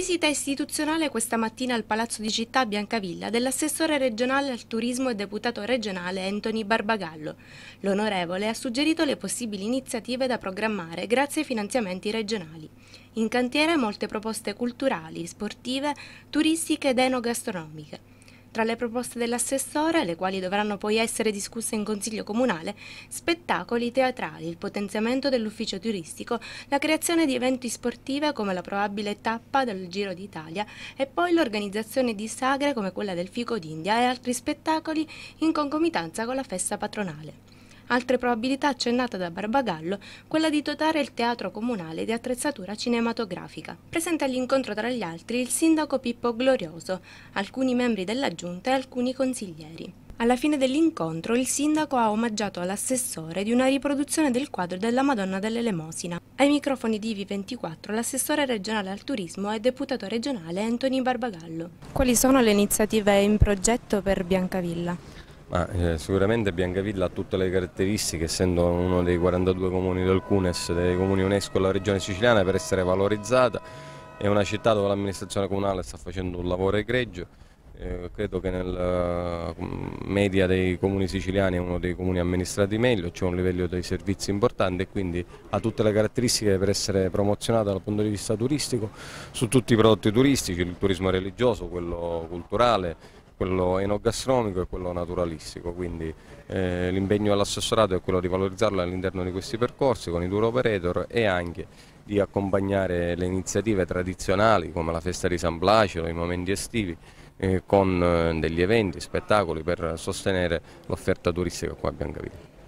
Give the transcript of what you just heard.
Visita istituzionale questa mattina al Palazzo di Città Biancavilla dell'assessore regionale al turismo e deputato regionale Anthony Barbagallo. L'onorevole ha suggerito le possibili iniziative da programmare grazie ai finanziamenti regionali. In cantiere molte proposte culturali, sportive, turistiche ed enogastronomiche. Tra le proposte dell'assessore, le quali dovranno poi essere discusse in Consiglio Comunale, spettacoli teatrali, il potenziamento dell'ufficio turistico, la creazione di eventi sportive come la probabile tappa del Giro d'Italia e poi l'organizzazione di sagre come quella del Fico d'India e altri spettacoli in concomitanza con la festa patronale. Altre probabilità accennate da Barbagallo, quella di dotare il teatro comunale di attrezzatura cinematografica. Presente all'incontro tra gli altri il sindaco Pippo Glorioso, alcuni membri della giunta e alcuni consiglieri. Alla fine dell'incontro il sindaco ha omaggiato l'assessore di una riproduzione del quadro della Madonna dell'Elemosina. Ai microfoni di Ivi 24 l'assessore regionale al turismo e deputato regionale Anthony Barbagallo. Quali sono le iniziative in progetto per Biancavilla? Ma, eh, sicuramente Biancavilla ha tutte le caratteristiche, essendo uno dei 42 comuni del CUNES, dei comuni UNESCO della regione siciliana, per essere valorizzata. È una città dove l'amministrazione comunale sta facendo un lavoro egregio. Eh, credo che nella eh, media dei comuni siciliani è uno dei comuni amministrati meglio, c'è cioè un livello dei servizi importante e quindi ha tutte le caratteristiche per essere promozionata dal punto di vista turistico su tutti i prodotti turistici, il turismo religioso, quello culturale, quello enogastronomico e quello naturalistico, quindi eh, l'impegno dell'assessorato è quello di valorizzarlo all'interno di questi percorsi con i tour operator e anche di accompagnare le iniziative tradizionali come la festa di San Placero, i momenti estivi, eh, con eh, degli eventi, spettacoli per sostenere l'offerta turistica qua a Biancavilla.